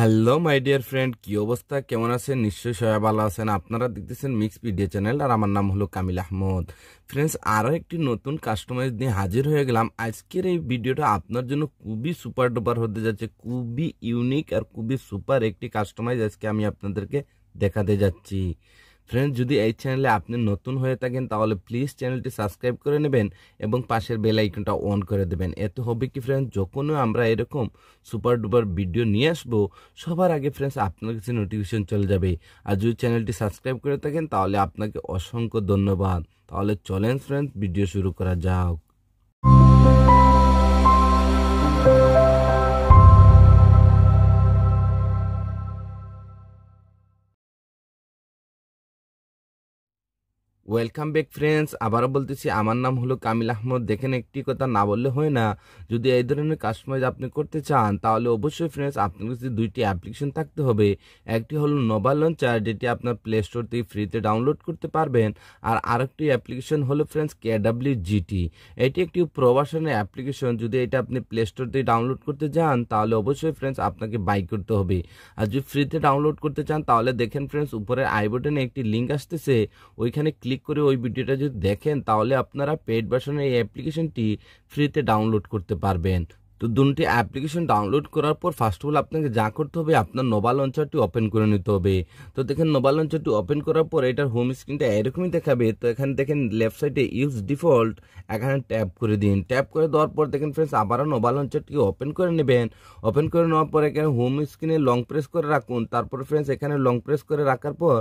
hello my dear friend কি অবস্থা কেমন আছেন নিশ্চয়ই সবাই ভালো আছেন আপনারা দেখতেছেন মিক্স পিডিয়া চ্যানেল আর আমার নাম হলো কামিল আহমদ ফ্রেন্ডস আরও একটি নতুন কাস্টমাইজ নিয়ে হাজির হয়ে গেলাম আজকের এই ভিডিওটা আপনার জন্য খুবই সুপার ডুপার হতে যাচ্ছে খুবই ইউনিক আর খুবই সুপার একটি কাস্টমাইজ আজকে আমি আপনাদেরকে দেখাতে যাচ্ছি ফ্রেন্ডস যদি এই চ্যানেলে আপনি নতুন হয়ে থাকেন তাহলে প্লিজ চ্যানেলটি সাবস্ক্রাইব করে নেবেন এবং পাশের বেল আইকনটা অন করে দেবেন এতে হবে কি ফ্রেন্ডস যখনও আমরা এরকম সুপার ডুপার ভিডিও নিয়ে আসবো সবার আগে ফ্রেন্ডস আপনার কাছে নোটিফিকেশন চলে যাবে আর যদি চ্যানেলটি সাবস্ক্রাইব করে থাকেন তাহলে আপনাকে অসংখ্য ধন্যবাদ তাহলে চলেন ফ্রেন্ডস ভিডিও শুরু করা যাক ওয়েলকাম ব্যাক ফ্রেন্ডস আবারও বলতেছি আমার নাম হলো কামিল আহমদ দেখেন একটি কথা না বললে হয় না যদি এই ধরনের কাস্টমাইজ আপনি করতে চান তাহলে অবশ্যই ফ্রেন্ডস আপনার কাছে দুইটি অ্যাপ্লিকেশন থাকতে হবে একটি হলো নোবাল লঞ্চার যেটি আপনার প্লে স্টোর থেকে ফ্রিতে ডাউনলোড করতে পারবেন আর আরেকটি অ্যাপ্লিকেশন হলো ফ্রেন্ডস কেডাব্লিউ জিটি এটি একটি প্রবাসনের অ্যাপ্লিকেশন যদি এটা আপনি প্লে স্টোর থেকে ডাউনলোড করতে চান তাহলে অবশ্যই ফ্রেন্ডস আপনাকে বাই করতে হবে আর যদি ফ্রিতে ডাউনলোড করতে চান তাহলে দেখেন ফ্রেন্ডস উপরে আই বটনে একটি লিঙ্ক আসতেছে ওইখানে ক্লিক ক্লিক করে ওই ভিডিওটা যদি দেখেন তাহলে আপনারা পেড ভার্সনের এই অ্যাপ্লিকেশনটি ফ্রিতে ডাউনলোড করতে পারবেন তো দুটি অ্যাপ্লিকেশন ডাউনলোড করার পর ফার্স্ট অফ অল আপনাকে যা করতে হবে আপনার নোবা লঞ্চারটি ওপেন করে নিতে হবে তো দেখেন নোবা লঞ্চারটি ওপেন করার পর এটার হোম স্ক্রিনটা এরকমই দেখাবে তো এখানে দেখেন লেফট সাইডে ইউজ ডিফল্ট এখানে ট্যাপ করে দিন ট্যাপ করে দেওয়ার পর দেখেন ফ্রেন্ডস আবারও নোবা লঞ্চারটিকে ওপেন করে নেবেন ওপেন করে নেওয়ার পর এখানে হোম স্ক্রিনে লং প্রেস করে রাখুন তারপর ফ্রেন্ডস এখানে লং প্রেস করে রাখার পর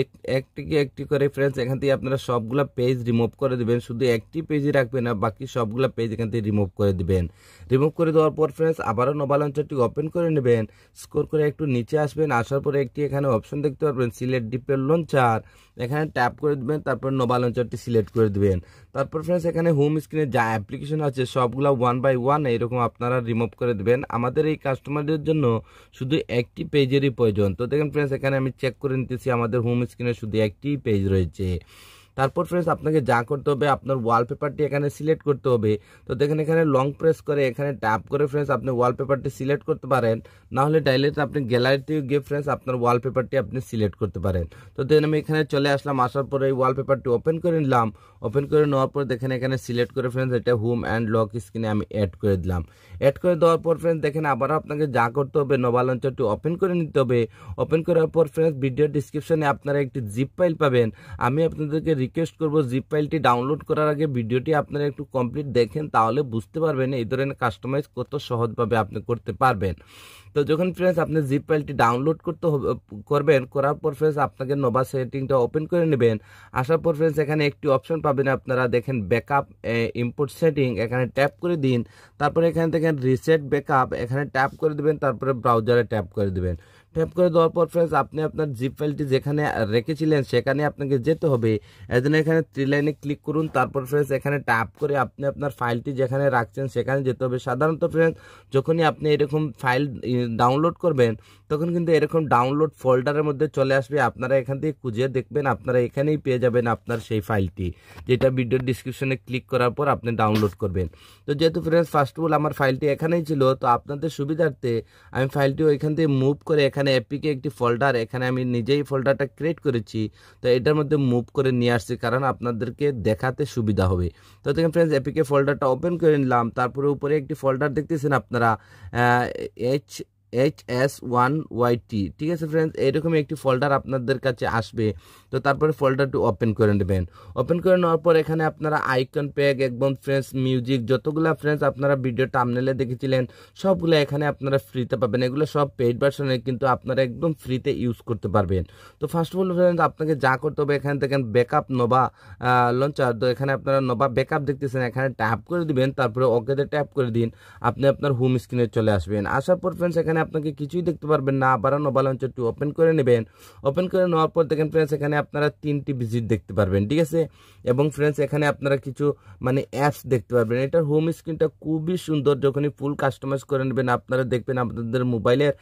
এক একটি একটি করে ফ্রেন্ডস এখান থেকে আপনারা সবগুলো পেজ রিমুভ করে দেবেন শুধু একটি পেজই রাখবেন আর বাকি সবগুলো পেজ এখান থেকে রিমুভ করে দেবেন রিমুভ করে দেওয়ার পর ফ্রেন্ডস আবারও নোবাল লঞ্চারটি ওপেন করে নেবেন স্কোর করে একটু নিচে আসবেন আসার পরে একটি এখানে অপশন দেখতে পারবেন সিলেট ডিপের লঞ্চার এখানে ট্যাপ করে দেবেন তারপর নোবাল লঞ্চারটি সিলেক্ট করে দেবেন তারপর ফ্রেন্ডস এখানে হোম স্ক্রিনে যা অ্যাপ্লিকেশন আছে সবগুলো ওয়ান বাই ওয়ান এরকম আপনারা রিমুভ করে দেবেন আমাদের এই কাস্টমারদের জন্য শুধু একটি পেজেরই প্রয়োজন তো দেখেন ফ্রেন্ডস এখানে আমি চেক করে নিতেছি আমাদের হোম স্ক্রিনে শুধু একটি পেজ রয়েছে তারপর ফ্রেন্ডস আপনাকে যা করতে হবে আপনার ওয়ালপেপারটি এখানে সিলেক্ট করতে হবে তো দেখেন এখানে লং প্রেস করে এখানে ট্যাপ করে ফ্রেন্ডস আপনি ওয়ালপেপারটি সিলেক্ট করতে পারেন নাহলে ডাইরেক্ট আপনি গ্যালারিতে গিয়ে ফ্রেন্ডস আপনার ওয়ালপেপারটি আপনি সিলেক্ট করতে পারেন তো দেখেন আমি এখানে চলে আসলাম আসার পরে এই ওয়ালপেপারটি ওপেন করে নিলাম ওপেন করে নেওয়ার পর দেখেন এখানে সিলেক্ট করে ফ্রেন্ডস এটা হোম অ্যান্ড লক স্ক্রিনে আমি অ্যাড করে দিলাম অ্যাড করে দেওয়ার পর ফ্রেন্ডস দেখেন আবারও আপনাকে যা করতে হবে নোবা লঞ্চারটি ওপেন করে নিতে হবে ওপেন করার পর ফ্রেন্ডস ভিডিও ডিসক্রিপশনে আপনারা একটি জিপ ফাইল পাবেন আমি আপনাদেরকে রিকোয়েস্ট করব জিপ ফাইলটি ডাউনলোড করার আগে ভিডিওটি আপনারা একটু কমপ্লিট দেখেন তাহলে বুঝতে পারবেন এই ধরনের কাস্টমাইজ কত সহজভাবে আপনি করতে পারবেন তো যখন ফ্রেন্ডস আপনি জিপ ফাইলটি ডাউনলোড করতে করবেন করার পর ফ্রেন্ডস আপনাকে নোভা সেটিংটা ওপেন করে নেবেন আসার পর ফ্রেন্ডস এখানে একটি অপশন পাবেন আপনারা দেখেন ব্যাকআপ ইম্পোর্ট সেটিং এখানে ট্যাপ করে দিন তারপরে এখানে দেখেন রিসেট ব্যাকআপ এখানে ট্যাপ করে দেবেন তারপরে ব্রাউজারে ট্যাপ করে দেবেন ট্যাপ করে দেওয়ার পর ফ্রেন্ডস আপনি আপনার জিপ ফাইলটি যেখানে রেখেছিলেন সেখানে আপনাকে যেতে হবে এজন্য এখানে থ্রি লাইনে ক্লিক করুন তারপর ফ্রেন্ডস এখানে ট্যাপ করে আপনি আপনার ফাইলটি যেখানে রাখছেন সেখানে যেতে হবে সাধারণত ফ্রেন্ডস যখনই আপনি এরকম ফাইল ডাউনলোড করবেন তখন কিন্তু এরকম ডাউনলোড ফোল্ডারের মধ্যে চলে আসবে আপনারা এখান থেকে খুঁজে দেখবেন আপনারা এখানেই পেয়ে যাবেন আপনার সেই ফাইলটি যেটা ভিডিও ডিসক্রিপশনে ক্লিক করার পর আপনি ডাউনলোড করবেন তো যেহেতু ফ্রেন্ডস ফার্স্ট অফ অল আমার ফাইলটি এখানেই ছিল তো আপনাদের সুবিধার্থে আমি ফাইলটি ওইখান থেকে মুভ করে এখানে এপিকে একটি ফোল্ডার এখানে আমি নিজেই ফোল্ডারটা ক্রিয়েট করেছি তো এটার মধ্যে মুভ করে নিয়ে আসছি কারণ আপনাদেরকে দেখাতে সুবিধা হবে তো দেখেন ফ্রেন্ডস এপিকে ফোল্ডারটা ওপেন করে নিলাম তারপরে উপরে একটি ফোল্ডার দেখতেছেন আপনারা H H S one Y T ঠিক আছে ফ্রেন্ডস এরকমই একটি ফোল্ডার আপনাদের কাছে আসবে তো তারপরে ফোল্ডারটি ওপেন করে নেবেন ওপেন করে নেওয়ার পর এখানে আপনারা আইকন প্যাক একদম ফ্রেন্ডস মিউজিক যতগুলো ফ্রেন্ডস আপনারা ভিডিও টামনেলে দেখেছিলেন সবগুলো এখানে আপনারা ফ্রিতে পাবেন এগুলো সব পেইড ভার্সনে কিন্তু আপনারা একদম ফ্রিতে ইউজ করতে পারবেন তো ফার্স্ট অফ অল ফ্রেন্ডস আপনাকে যা করতে হবে এখানে দেখেন ব্যাকআপ নোভা লঞ্চার তো এখানে আপনারা নোভা ব্যাকআপ দেখতেছেন এখানে ট্যাপ করে দিবেন তারপরে ওকেতে ট্যাপ করে দিন আপনি আপনার হোম স্ক্রিনে চলে আসবেন আসার পর ফ্রেন্ডস এখানে এখানে আপনাকে কিছুই দেখতে পারবেন না আবার নোবাল অঞ্চলটি ওপেন করে নেবেন ওপেন করে নেওয়ার পর দেখেন ফ্রেন্ডস এখানে আপনারা তিনটি ভিজিট দেখতে পারবেন ঠিক আছে এবং ফ্রেন্ডস এখানে আপনারা কিছু মানে অ্যাপস দেখতে পারবেন এটার হোম স্ক্রিনটা খুবই সুন্দর যখনই ফুল কাস্টমাইজ করে নেবেন আপনারা দেখবেন আপনাদের মোবাইলের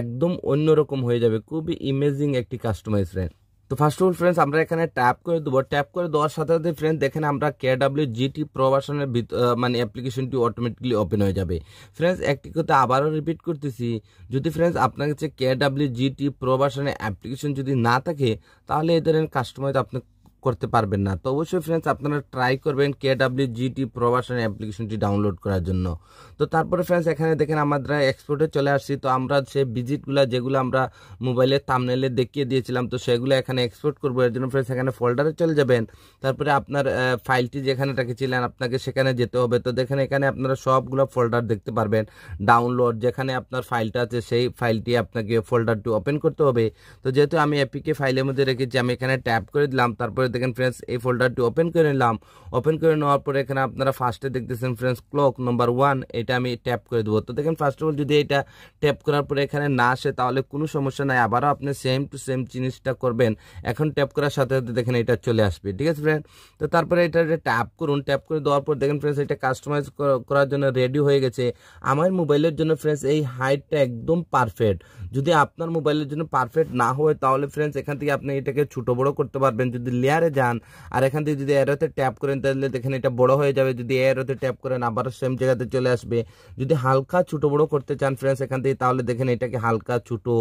একদম অন্যরকম হয়ে যাবে খুবই ইমেজিং একটি কাস্টমাইজ ফ্রেন্ড তো ফার্স্ট অফ অল ফ্রেন্ডস আমরা এখানে ট্যাপ করে দেবো ট্যাপ করে দেওয়ার সাথে সাথে ফ্রেন্ডস দেখেন আমরা কেডাব্লিউ জিটি প্রবাসনের মানে অ্যাপ্লিকেশনটি অটোমেটিকলি ওপেন হয়ে যাবে ফ্রেন্ডস একটি কথা আবারও রিপিট করতেছি যদি ফ্রেন্ডস আপনার কাছে কেডাব্লিউ জিটি প্রবাসনের অ্যাপ্লিকেশন যদি না থাকে তাহলে এদের কাস্টমার আপনার করতে পারবেন না তো অবশ্যই ফ্রেন্ডস আপনারা ট্রাই করবেন কে ডাব্লিউ জিটি প্রবাসন অ্যাপ্লিকেশনটি ডাউনলোড করার জন্য তো তারপরে ফ্রেন্ডস এখানে দেখেন আমরা এক্সপোর্টে চলে আসছি তো আমরা সে ভিজিটগুলো যেগুলো আমরা মোবাইলে তামনেলে দেখিয়ে দিয়েছিলাম তো সেগুলো এখানে এক্সপোর্ট করবো এর জন্য ফ্রেন্ডস এখানে ফোল্ডারে চলে যাবেন তারপরে আপনার ফাইলটি যেখানে রেখেছিলেন আপনাকে সেখানে যেতে হবে তো দেখেন এখানে আপনারা সবগুলো ফোল্ডার দেখতে পারবেন ডাউনলোড যেখানে আপনার ফাইলটা আছে সেই ফাইলটি আপনাকে ফোল্ডারটি ওপেন করতে হবে তো যেহেতু আমি এপিকে ফাইলের মধ্যে রেখেছি আমি এখানে ট্যাপ করে দিলাম তারপরে দেখেন ফ্রেন্ডস এই ফোল্ডারটি ওপেন করে নিলাম ওপেন করে নেওয়ার পরে এখানে আপনারা ফার্স্টে দেখতেছেন ফ্রেন্ডস ক্লক নম্বর ওয়ান এটা আমি ট্যাপ করে দেবো তো দেখেন ফার্স্ট অফ অল যদি এটা ট্যাপ করার পরে এখানে না আসে তাহলে কোনো সমস্যা নাই আবারও আপনি সেম টু সেম জিনিসটা করবেন এখন ট্যাপ করার সাথে সাথে দেখেন এটা চলে আসবে ঠিক আছে ফ্রেন্ড তো তারপরে এটা ট্যাপ করুন ট্যাপ করে দেওয়ার পর দেখেন ফ্রেন্ডস এটা কাস্টমাইজ করার জন্য রেডি হয়ে গেছে আমার মোবাইলের জন্য ফ্রেন্ডস এই হাইটটা একদম পারফেক্ট যদি আপনার মোবাইলের জন্য পারফেক্ট না হয় তাহলে ফ্রেন্ডস এখান থেকে আপনি এটাকে ছোটো বড়ো করতে পারবেন যদি লেয়ার সেন্টারে যান আর এখান থেকে যদি এরোতে ট্যাপ করেন তাহলে দেখেন এটা বড় হয়ে যাবে যদি এরোতে ট্যাপ করেন আবার সেম জায়গাতে চলে আসবে যদি হালকা ছোটো বড়ো করতে চান ফ্রেন্ডস এখান থেকে তাহলে দেখেন এটাকে হালকা ছোটো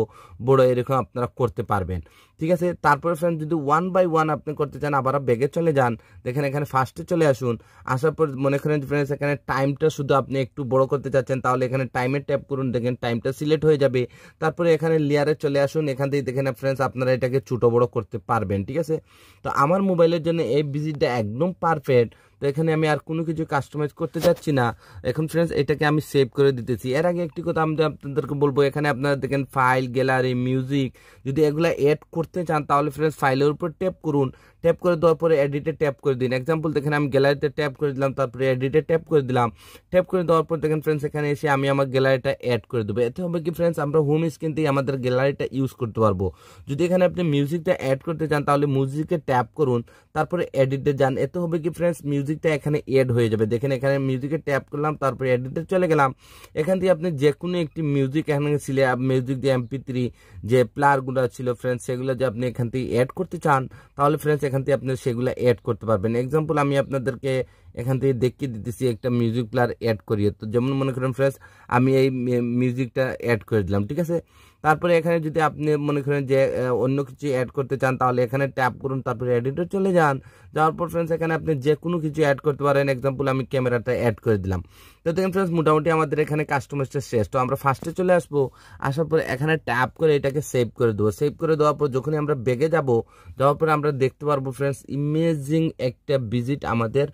বড় এরকম আপনারা করতে পারবেন ঠিক আছে তারপরে ফ্রেন্ড যদি ওয়ান বাই ওয়ান আপনি করতে চান আবার ব্যাগে চলে যান দেখেন এখানে ফার্স্টে চলে আসুন আসার পর মনে করেন ফ্রেন্ডস এখানে টাইমটা শুধু আপনি একটু বড় করতে চাচ্ছেন তাহলে এখানে টাইমের ট্যাপ করুন দেখেন টাইমটা সিলেক্ট হয়ে যাবে তারপরে এখানে লেয়ারে চলে আসুন এখান থেকে দেখেন ফ্রেন্ডস আপনারা এটাকে ছোটো বড় করতে পারবেন ঠিক আছে তো আমার আমার মোবাইলের জন্য এই ভিজিটটা একদম পারফেক্ট তো এখানে আমি আর কোনো কিছু কাস্টমাইজ করতে যাচ্ছি না এখন ফ্রেন্ডস এটাকে আমি সেভ করে দিতেছি এর আগে একটি কথা আমি আপনাদেরকে বলবো এখানে আপনারা দেখেন ফাইল গ্যালারি মিউজিক যদি এগুলো অ্যাড করতে চান তাহলে ফ্রেন্ডস ফাইলের উপর ট্যাপ করুন ট্যাপ করে দেওয়ার পরে এডিটে ট্যাপ করে দিন এক্সাম্পল দেখেন আমি গ্যালারিতে ট্যাপ করে দিলাম তারপরে এডিটে ট্যাপ করে দিলাম ট্যাপ করে দেওয়ার পর দেখেন ফ্রেন্ডস এখানে এসে আমি আমার গ্যালারিটা অ্যাড করে দেবো এতে হবে কি ফ্রেন্ডস আমরা হোম স্ক্রিন থেকে আমাদের গ্যালারিটা ইউজ করতে পারবো যদি এখানে আপনি মিউজিকটা অ্যাড করতে চান তাহলে মিউজিকে ট্যাপ করুন তারপরে এডিটে যান এতে হবে কি ফ্রেন্ডস মিউজিক মিউজিকটা এখানে এড হয়ে যাবে দেখেন এখানে মিউজিকে ট্যাপ করলাম তারপরে এডিটে চলে গেলাম এখান থেকে আপনি যে কোনো একটি মিউজিক এখানে ছিলে মিউজিক দিয়ে এমপি থ্রি যে প্লারগুলো ছিল ফ্রেন্ডস সেগুলো যে আপনি এখান থেকে অ্যাড করতে চান তাহলে ফ্রেন্ডস এখান থেকে আপনি সেগুলো অ্যাড করতে পারবেন এক্সাম্পল আমি আপনাদেরকে এখান থেকে দেখিয়ে দিতেছি একটা মিউজিক প্লার অ্যাড করিয়ে তো যেমন মনে করেন ফ্রেন্ডস আমি এই মিউজিকটা অ্যাড করে দিলাম ঠিক আছে তারপরে এখানে যদি আপনি মনে করেন যে অন্য কিছু অ্যাড করতে চান তাহলে এখানে ট্যাপ করুন তারপরে এডিটে চলে যান যাওয়ার পর ফ্রেন্ডস এখানে আপনি যে কোনো কিছু অ্যাড করতে পারেন এক্সাম্পল আমি ক্যামেরাটা অ্যাড করে দিলাম তো দেখেন ফ্রেন্ডস মোটামুটি আমাদের এখানে কাস্টমাইজটা শেষ তো আমরা ফার্স্টে চলে আসবো আসার পর এখানে ট্যাপ করে এটাকে সেভ করে দেবো সেভ করে দেওয়ার পর যখনই আমরা বেগে যাব যাওয়ার পরে আমরা দেখতে পারবো ফ্রেন্ডস ইমেজিং একটা ভিজিট আমাদের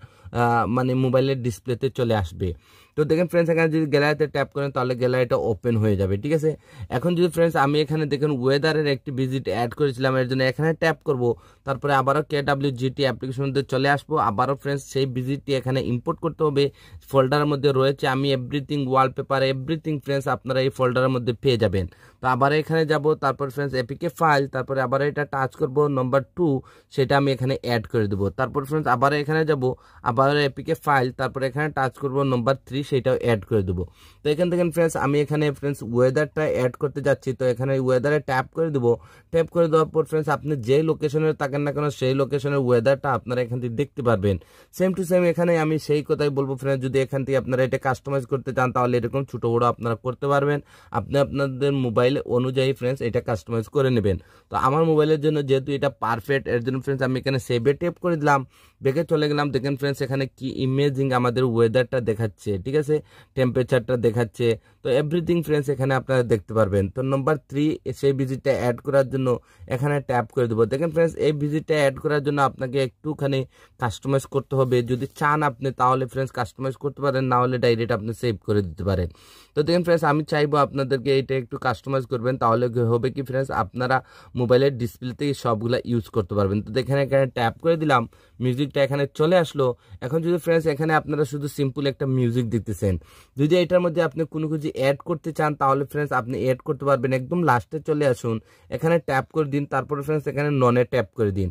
মানে মোবাইলের ডিসপ্লেতে চলে আসবে তো দেখেন ফ্রেন্ডস এখানে যদি গ্যালারিতে ট্যাপ করেন তাহলে গ্যালারিটা ওপেন হয়ে যাবে ঠিক আছে এখন যদি ফ্রেন্ডস আমি এখানে দেখেন ওয়েদারের একটি ভিজিট অ্যাড করেছিলাম এর জন্য এখানে ট্যাপ করব তারপরে আবারও কে ডাব্লিউ জিটি অ্যাপ্লিকেশনতে চলে আসবো আবারও ফ্রেন্ডস সেই ভিজিটটি এখানে ইম্পোর্ট করতে হবে ফোল্ডারের মধ্যে রয়েছে আমি এভরিথিং ওয়ালপেপার এভরিথিং ফ্রেন্ডস আপনারা এই ফোল্ডারের মধ্যে পেয়ে যাবেন তো আবার এখানে যাব তারপর ফ্রেন্ডস এপিকে ফাইল তারপরে আবার এটা টাচ করব নম্বর টু সেটা আমি এখানে অ্যাড করে দেবো তারপর ফ্রেন্ডস আবার এখানে যাব আবার আবার এপিকে ফাইল তারপরে এখানে টাচ করব নম্বর থ্রি সেটাও অ্যাড করে দেবো তো এখান থেকে ফ্রেন্ডস আমি এখানে ফ্রেন্ডস ওয়েদারটা অ্যাড করতে যাচ্ছি তো এখানে ওয়েদারে ট্যাপ করে দেবো ট্যাপ করে দেওয়ার পর ফ্রেন্ডস আপনি যে লোকেশনে থাকেন না কেন সেই লোকেশনের ওয়েদারটা আপনারা এখান থেকে দেখতে পারবেন সেম টু সেম এখানে আমি সেই কথাই বলবো ফ্রেন্ডস যদি এখান থেকে আপনারা এটা কাস্টমাইজ করতে চান তাহলে এরকম ছোটো বড়ো আপনারা করতে পারবেন আপনি আপনাদের মোবাইল অনুযায়ী ফ্রেন্ডস এটা কাস্টমাইজ করে নেবেন তো আমার মোবাইলের জন্য যেহেতু এটা পারফেক্ট এর জন্য ফ্রেন্ডস আমি এখানে সেভে টেপ করে দিলাম বেঁকে চলে গেলাম দেখেন ফ্রেন্ডস এখানে কি ইমেজিং আমাদের ওয়েদারটা দেখাচ্ছে ঠিক আছে টেম্পারেচারটা দেখাচ্ছে তো এভরিথিং ফ্রেন্ডস এখানে আপনারা দেখতে পারবেন তো নম্বর থ্রি সেই ভিজিটটা অ্যাড করার জন্য এখানে ট্যাপ করে দেবো দেখেন ফ্রেন্ডস এই ভিজিটটা অ্যাড করার জন্য আপনাকে একটুখানি কাস্টমাইজ করতে হবে যদি চান আপনি তাহলে ফ্রেন্ডস কাস্টমাইজ করতে পারেন না হলে ডাইরেক্ট আপনি সেভ করে দিতে পারেন তো দেখেন ফ্রেন্ডস আমি চাইবো আপনাদেরকে এইটা একটু কাস্টমাইজ করবেন তাহলে হবে কি ফ্রেন্ডস আপনারা মোবাইলের ডিসপ্লে থেকে সবগুলো ইউজ করতে পারবেন তো দেখেন এখানে ট্যাপ করে দিলাম মিউজিকটা এখানে চলে আসলো এখন যদি ফ্রেন্ডস এখানে আপনারা শুধু সিম্পল একটা মিউজিক দিতেছেন যদি এটার মধ্যে আপনি কোনো কিছু অ্যাড করতে চান তাহলে ফ্রেন্ডস আপনি অ্যাড করতে পারবেন একদম লাস্টে চলে আসুন এখানে ট্যাপ করে দিন তারপরে ফ্রেন্ডস এখানে ননে ট্যাপ করে দিন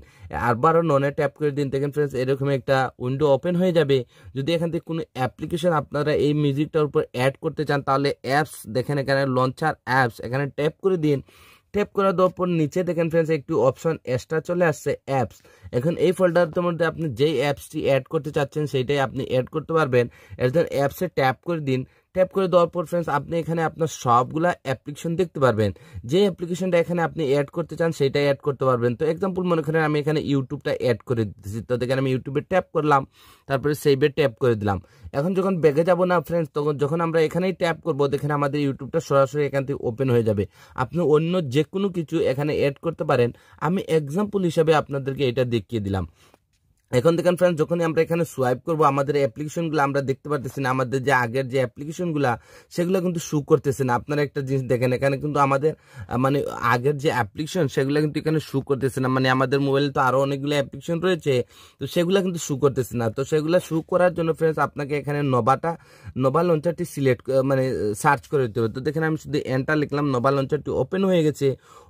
আরবারও ননে ট্যাপ করে দিন দেখেন ফ্রেন্ডস এরকম একটা উইন্ডো ওপেন হয়ে যাবে যদি এখান থেকে কোনো অ্যাপ্লিকেশন আপনারা এই মিউজিকটার উপর অ্যাড করতে চান তাহলে অ্যাপস দেখেন এখানে লঞ্চার অ্যাপস এখানে ট্যাপ করে দিন ট্যাপ করে দেওয়ার পর নিচে দেখেন ফ্রেন্ডস একটি অপশন এক্সট্রা চলে আসছে অ্যাপস এখন এই ফোল্ডারের মধ্যে আপনি যেই অ্যাপসটি অ্যাড করতে চাচ্ছেন সেইটাই আপনি অ্যাড করতে পারবেন একজন অ্যাপসে ট্যাপ করে দিন ট্যাপ করে দেওয়ার পর ফ্রেন্ডস আপনি এখানে আপনার সবগুলা অ্যাপ্লিকেশন দেখতে পারবেন যে অ্যাপ্লিকেশনটা এখানে আপনি অ্যাড করতে চান সেটা অ্যাড করতে পারবেন তো এক্সাম্পল মনে করেন আমি এখানে ইউটিউবটা অ্যাড করে দিতেছি তো দেখেন আমি ইউটিউবে ট্যাপ করলাম তারপরে সেভে ট্যাপ করে দিলাম এখন যখন ব্যাগে যাব না ফ্রেন্ডস তখন যখন আমরা এখানেই ট্যাপ করবো দেখেন আমাদের ইউটিউবটা সরাসরি এখান থেকে ওপেন হয়ে যাবে আপনি অন্য যে কোনো কিছু এখানে অ্যাড করতে পারেন আমি এক্সাম্পল হিসাবে আপনাদেরকে এটা দেখিয়ে দিলাম এখন দেখেন ফ্রেন্ড যখনই আমরা এখানে সোয়াইপ করবো আমাদের অ্যাপ্লিকেশনগুলো আমরা দেখতে পারতেছি না আমাদের যে আগের যে অ্যাপ্লিকেশনগুলো সেগুলো কিন্তু শু করতেছে না আপনারা একটা জিনিস দেখেন এখানে কিন্তু আমাদের মানে আগের যে অ্যাপ্লিকেশন সেগুলো কিন্তু এখানে শু করতেছে না মানে আমাদের মোবাইলে তো আরও অনেকগুলো অ্যাপ্লিকেশন রয়েছে তো সেগুলো কিন্তু শু করতেছে না তো সেগুলো শু করার জন্য ফ্রেন্ডস আপনাকে এখানে নবাটা নবা লঞ্চারটি সিলেক্ট মানে সার্চ করে দিতে হবে তো দেখেন আমি শুধু এন্টার লিখলাম নবা লঞ্চারটি ওপেন হয়ে গেছে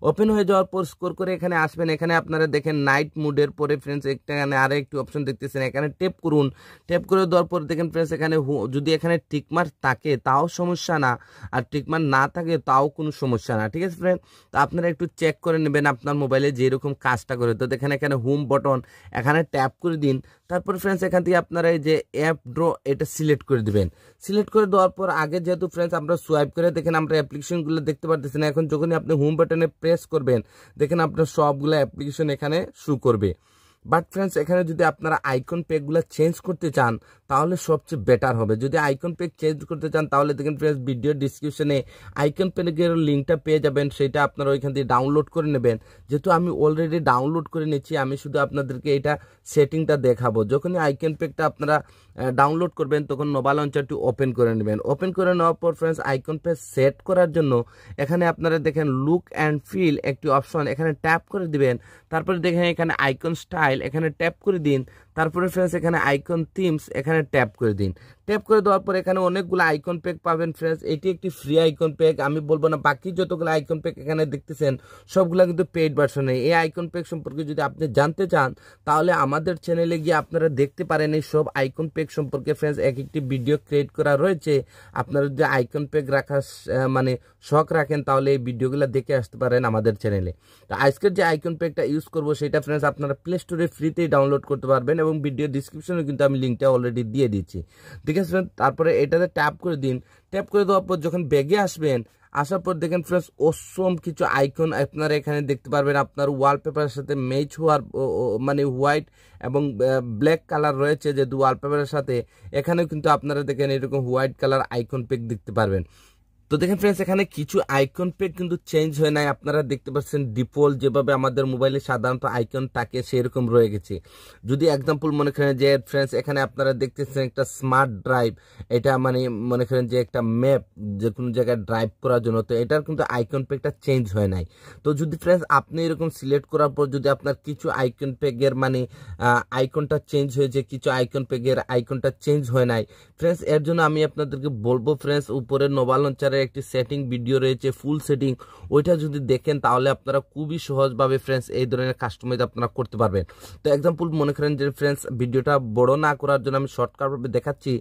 ওপেন হয়ে যাওয়ার পর স্কোর করে এখানে আসবেন এখানে আপনারা দেখেন নাইট মুডের পরে ফ্রেন্ডস এখানে আরেক একটি অপশন দেখতেছেন এখানে টেপ করুন টেপ করে দেওয়ার পর দেখেন ফ্রেন্ডস এখানে যদি এখানে টিকমার থাকে তাও সমস্যা না আর টিকমার না থাকে তাও কোনো সমস্যা না ঠিক আছে ফ্রেন্ড তো আপনারা একটু চেক করে নেবেন আপনার মোবাইলে যেরকম কাজটা করে তো দেখেন এখানে হোম বটন এখানে ট্যাপ করে দিন তারপর ফ্রেন্ডস এখান থেকে আপনারা এই যে অ্যাপ ড্র এটা সিলেক্ট করে দেবেন সিলেক্ট করে দেওয়ার পর আগে যেহেতু ফ্রেন্ডস আমরা সোয়াইপ করে দেখেন আমরা অ্যাপ্লিকেশনগুলো দেখতে পারতেছি না এখন যখনই আপনি হোম বাটনে প্রেস করবেন দেখেন আপনার সবগুলো অ্যাপ্লিকেশন এখানে শু করবে বাট ফ্রেন্ডস এখানে যদি আপনারা আইকন পেকগুলো চেঞ্জ করতে চান তাহলে সবচেয়ে বেটার হবে যদি আইকন পেক চেঞ্জ করতে চান তাহলে দেখেন ফ্রেন্ডস ভিডিও ডিসক্রিপশনে আইকন পেকের লিঙ্কটা পেয়ে যাবেন সেটা আপনারা ওইখান দিয়ে ডাউনলোড করে নেবেন যেহেতু আমি অলরেডি ডাউনলোড করে নিচ্ছি আমি শুধু আপনাদেরকে এটা সেটিংটা দেখাবো যখনই আইকন পেকটা আপনারা ডাউনলোড করবেন তখন নোবা লঞ্চারটি ওপেন করে নেবেন ওপেন করে নেওয়ার পর ফ্রেন্ডস আইকন পেজ সেট করার জন্য এখানে আপনারা দেখেন লুক অ্যান্ড ফিল একটি অপশন এখানে ট্যাপ করে দিবেন তারপরে দেখেন এখানে আইকন স্টাইল এখানে ট্যাপ করে দিন তারপরে ফ্রেন্ডস এখানে আইকন থিমস এখানে ট্যাপ করে দিন ট্যাপ করে দেওয়ার পর এখানে অনেকগুলো আইকন প্যাক পাবেন ফ্রেন্ডস এটি একটি ফ্রি আইকন প্যাক আমি বলবো না বাকি যতগুলো আইকন প্যাক এখানে দেখতেছেন সবগুলো কিন্তু পেইড ভার্সনে এই আইকন প্যাক সম্পর্কে যদি আপনি জানতে চান তাহলে আমাদের চ্যানেলে গিয়ে আপনারা দেখতে পারেন এই সব আইকন প্যাক সম্পর্কে ফ্রেন্ডস এক একটি ভিডিও ক্রিয়েট করা রয়েছে আপনারা যদি আইকন প্যাক রাখা মানে শখ রাখেন তাহলে এই ভিডিওগুলো দেখে আসতে পারেন আমাদের চ্যানেলে তো আজকের যে আইকন প্যাকটা ইউজ করবো সেটা ফ্রেন্ডস আপনারা প্লে স্টোরে ফ্রিতেই ডাউনলোড করতে পারবেন এবং ভিডিও ডিসক্রিপশনে কিন্তু আমি লিঙ্কটা অলরেডি দিয়ে দিচ্ছি ঠিক আছে তারপরে এটাতে ট্যাপ করে দিন ট্যাপ করে দেওয়ার পর যখন ব্যাগে আসবেন আসার পর দেখেন ফ্রেন্ডস অসম কিছু আইকন আপনারা এখানে দেখতে পারবেন আপনার ওয়ালপেপারের সাথে ম্যাচ হওয়ার মানে হোয়াইট এবং ব্ল্যাক কালার রয়েছে যেহেতু ওয়ালপেপারের সাথে এখানেও কিন্তু আপনারা দেখেন এরকম হোয়াইট কালার আইকন পেক দেখতে পারবেন তো দেখেন ফ্রেন্ডস এখানে কিছু আইকন পেড কিন্তু চেঞ্জ হয় নাই আপনারা দেখতে পাচ্ছেন ডিফল্ট যেভাবে আমাদের মোবাইলে সাধারণত আইকন থাকে সেরকম রয়ে গেছে যদি এক্সাম্পল মনে করেন যে ফ্রেন্ডস এখানে আপনারা দেখতেছেন একটা স্মার্ট ড্রাইভ এটা মানে মনে করেন যে একটা ম্যাপ যে কোনো জায়গায় ড্রাইভ করার জন্য তো এটার কিন্তু আইকন পেকটা চেঞ্জ হয় নাই তো যদি ফ্রেন্ডস আপনি এরকম সিলেক্ট করার পর যদি আপনার কিছু আইকন পেগের মানে আইকনটা চেঞ্জ হয়েছে কিছু আইকন পেগের আইকনটা চেঞ্জ হয় নাই ফ্রেন্ডস এর জন্য আমি আপনাদেরকে বলবো ফ্রেন্ডস উপরে নোবাল লঞ্চারে একটি সেটিং ভিডিও রয়েছে ফুল সেটিং ওইটা যদি দেখেন তাহলে আপনারা খুবই সহজভাবে ফ্রেন্ডস এই ধরনের কাস্টমাইজ আপনারা করতে পারবেন তো এক্সাম্পল মনে করেন যে ফ্রেন্ডস ভিডিওটা বড় না করার জন্য আমি শর্টকাটভাবে দেখাচ্ছি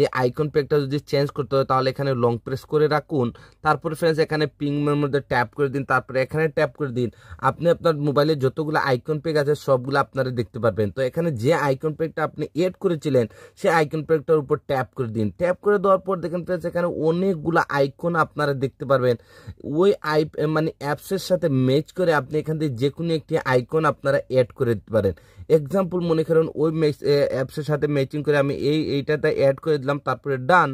এই আইকন প্যাকটা যদি চেঞ্জ করতে হয় তাহলে এখানে লং প্রেস করে রাখুন তারপরে ফ্রেন্ডস এখানে পিংমের মধ্যে ট্যাপ করে দিন তারপরে এখানে ট্যাপ করে দিন আপনি আপনার মোবাইলে যতগুলো আইকন প্যাক আছে সবগুলো আপনারা দেখতে পারবেন তো এখানে যে আইকন প্যাকটা আপনি এড করেছিলেন সেই আইকন প্যাকটার উপর ট্যাপ করে দিন ট্যাপ করে দেওয়ার পর দেখেন ফ্রেন্ডস এখানে অনেকগুলো আইকন তখন আপনারা দেখতে পারবেন ওই আই মানে অ্যাপসের সাথে ম্যাচ করে আপনি এখান থেকে যে কোনো একটি আইকন আপনারা অ্যাড করে দিতে পারেন এক্সাম্পল মনে করেন ওই অ্যাপসের সাথে ম্যাচিং করে আমি এই এইটাতে অ্যাড করে দিলাম তারপরে ডান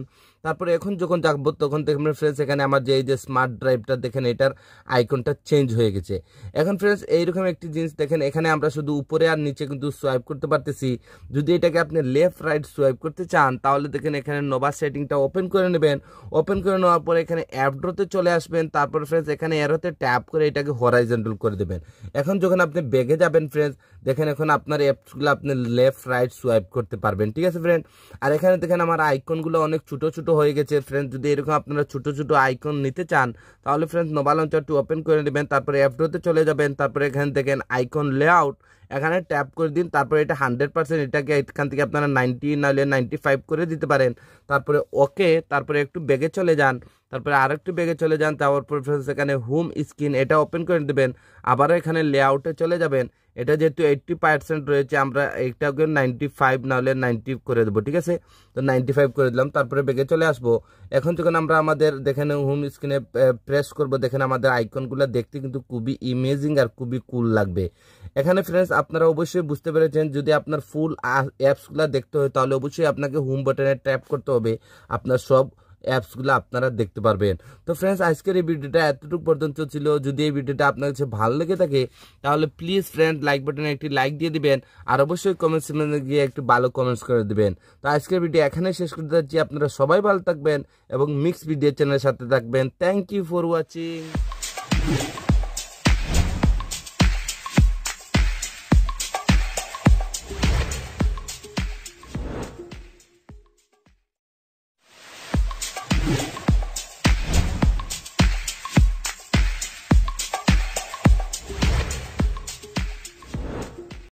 তারপরে এখন যখন যাবো তখন দেখবেন ফ্রেন্ডস এখানে আমার যে এই যে স্মার্ট ড্রাইভটা দেখেন এটার আইকনটা চেঞ্জ হয়ে গেছে এখন ফ্রেন্ডস এইরকম একটি জিনিস দেখেন এখানে আমরা শুধু উপরে আর নিচে কিন্তু সোয়াইপ করতে পারতেছি যদি এটাকে আপনি লেফট রাইট সোয়াইপ করতে চান তাহলে দেখেন এখানে নোভা সেটিংটা ওপেন করে নেবেন ওপেন করে নেওয়ার পরে এখানে অ্যাপড্রোতে চলে আসবেন তারপর ফ্রেন্ডস এখানে এরোতে ট্যাপ করে এটাকে হরাইজেন্টাল করে দেবেন এখন যখন আপনি বেগে যাবেন ফ্রেন্ডস দেখেন এখন আপনার অ্যাপসগুলো আপনি লেফট রাইট সোয়াইপ করতে পারবেন ঠিক আছে ফ্রেন্ড আর এখানে দেখেন আমার আইকনগুলো অনেক ছোটো ছোটো হয়ে গেছে ফ্রেন্ডস যদি এরকম আপনারা ছোটো ছোটো আইকন নিতে চান তাহলে ফ্রেন্ডস নোবা লঞ্চারটি ওপেন করে নেবেন তারপরে অ্যাপডোতে চলে যাবেন তারপরে এখান থেকে আইকন লেআউট এখানে ট্যাপ করে দিন তারপরে এটা হান্ড্রেড পার্সেন্ট এটাকে এখান থেকে আপনারা নাইনটি নাহলে নাইনটি ফাইভ করে দিতে পারেন তারপরে ওকে তারপরে একটু বেগে চলে যান তারপরে আরেকটু বেগে চলে যান তারপর ফ্রেন্ডস এখানে হোম স্ক্রিন এটা ওপেন করে দেবেন আবারও এখানে লেআউটে চলে যাবেন এটা যেহেতু এইট্টি পার্সেন্ট রয়েছে আমরা এইটাকে নাইনটি ফাইভ নাহলে নাইনটি করে দেবো ঠিক আছে তো নাইনটি ফাইভ করে দিলাম তারপরে বেগে চলে আসবো এখন যখন আমরা আমাদের দেখেন হোম স্ক্রিনে প্রেস করব দেখেন আমাদের আইকনগুলো দেখতে কিন্তু খুবই ইমেজিং আর খুবই কুল লাগবে এখানে ফ্রেন্ডস আপনারা অবশ্যই বুঝতে পেরেছেন যদি আপনার ফুল অ্যাপসগুলো দেখতে হয় তাহলে অবশ্যই আপনাকে হোম বাটনে ট্যাপ করতে হবে আপনার সব অ্যাপসগুলো আপনারা দেখতে পারবেন তো ফ্রেন্ডস আজকের এই ভিডিওটা এতটুকু পর্যন্ত ছিল যদি এই ভিডিওটা আপনার কাছে ভালো লেগে থাকে তাহলে প্লিজ ফ্রেন্ড লাইক বাটনে একটি লাইক দিয়ে দিবেন আর অবশ্যই কমেন্টস গিয়ে একটু ভালো কমেন্টস করে দিবেন তো আজকের ভিডিও এখানে শেষ করতে যাচ্ছি আপনারা সবাই ভালো থাকবেন এবং মিক্স ভিডিও চ্যানেলের সাথে থাকবেন থ্যাংক ইউ ফর ওয়াচিং